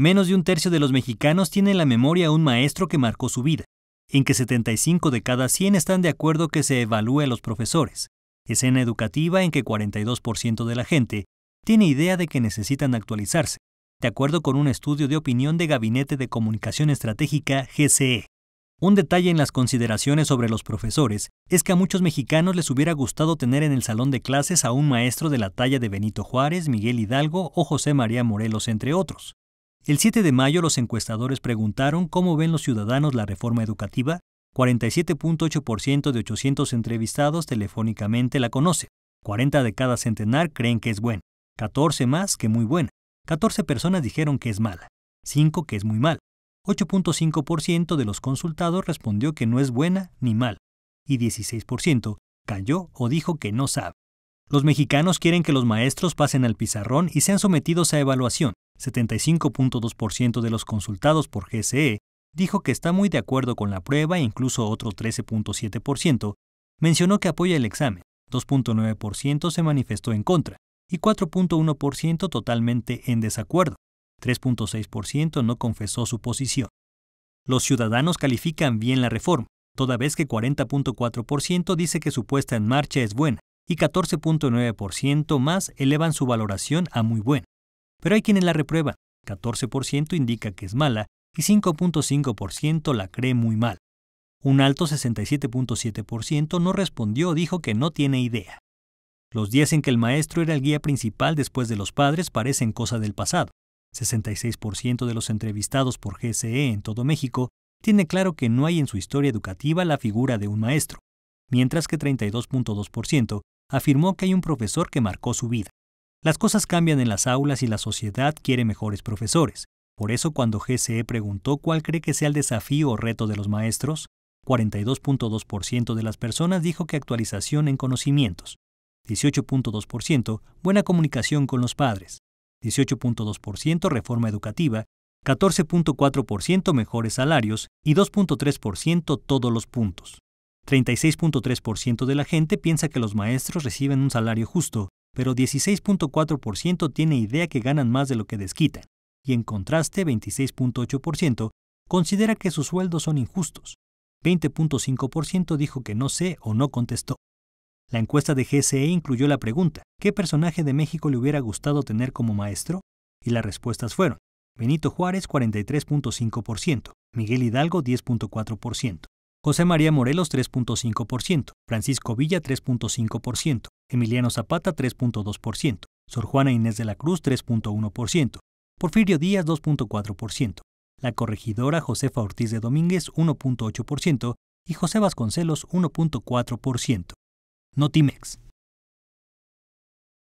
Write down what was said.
Menos de un tercio de los mexicanos tiene en la memoria a un maestro que marcó su vida, en que 75 de cada 100 están de acuerdo que se evalúe a los profesores, escena educativa en que 42% de la gente tiene idea de que necesitan actualizarse, de acuerdo con un estudio de opinión de Gabinete de Comunicación Estratégica GCE. Un detalle en las consideraciones sobre los profesores es que a muchos mexicanos les hubiera gustado tener en el salón de clases a un maestro de la talla de Benito Juárez, Miguel Hidalgo o José María Morelos, entre otros. El 7 de mayo los encuestadores preguntaron cómo ven los ciudadanos la reforma educativa. 47.8% de 800 entrevistados telefónicamente la conoce. 40 de cada centenar creen que es buena. 14 más que muy buena. 14 personas dijeron que es mala. 5 que es muy mal. 8.5% de los consultados respondió que no es buena ni mal. Y 16% cayó o dijo que no sabe. Los mexicanos quieren que los maestros pasen al pizarrón y sean sometidos a evaluación. 75.2% de los consultados por GCE dijo que está muy de acuerdo con la prueba e incluso otro 13.7% mencionó que apoya el examen, 2.9% se manifestó en contra y 4.1% totalmente en desacuerdo, 3.6% no confesó su posición. Los ciudadanos califican bien la reforma, toda vez que 40.4% dice que su puesta en marcha es buena y 14.9% más elevan su valoración a muy buena pero hay quienes la reprueban. 14% indica que es mala y 5.5% la cree muy mal. Un alto 67.7% no respondió, dijo que no tiene idea. Los días en que el maestro era el guía principal después de los padres parecen cosa del pasado. 66% de los entrevistados por GCE en todo México tiene claro que no hay en su historia educativa la figura de un maestro, mientras que 32.2% afirmó que hay un profesor que marcó su vida. Las cosas cambian en las aulas y la sociedad quiere mejores profesores. Por eso cuando GCE preguntó cuál cree que sea el desafío o reto de los maestros, 42.2% de las personas dijo que actualización en conocimientos, 18.2% buena comunicación con los padres, 18.2% reforma educativa, 14.4% mejores salarios y 2.3% todos los puntos. 36.3% de la gente piensa que los maestros reciben un salario justo pero 16.4% tiene idea que ganan más de lo que desquitan, y en contraste 26.8% considera que sus sueldos son injustos. 20.5% dijo que no sé o no contestó. La encuesta de GCE incluyó la pregunta, ¿qué personaje de México le hubiera gustado tener como maestro? Y las respuestas fueron, Benito Juárez 43.5%, Miguel Hidalgo 10.4%, José María Morelos 3.5%, Francisco Villa 3.5%, Emiliano Zapata 3.2%, Sor Juana Inés de la Cruz 3.1%, Porfirio Díaz 2.4%, la corregidora Josefa Ortiz de Domínguez 1.8% y José Vasconcelos 1.4%. Notimex.